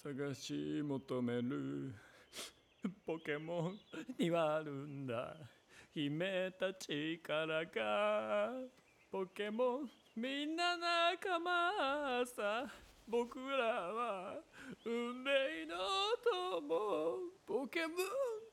探し求めるポケモンにはあるんだ姫たちからがポケモンみんな仲間さ僕らは運命の友ポケモン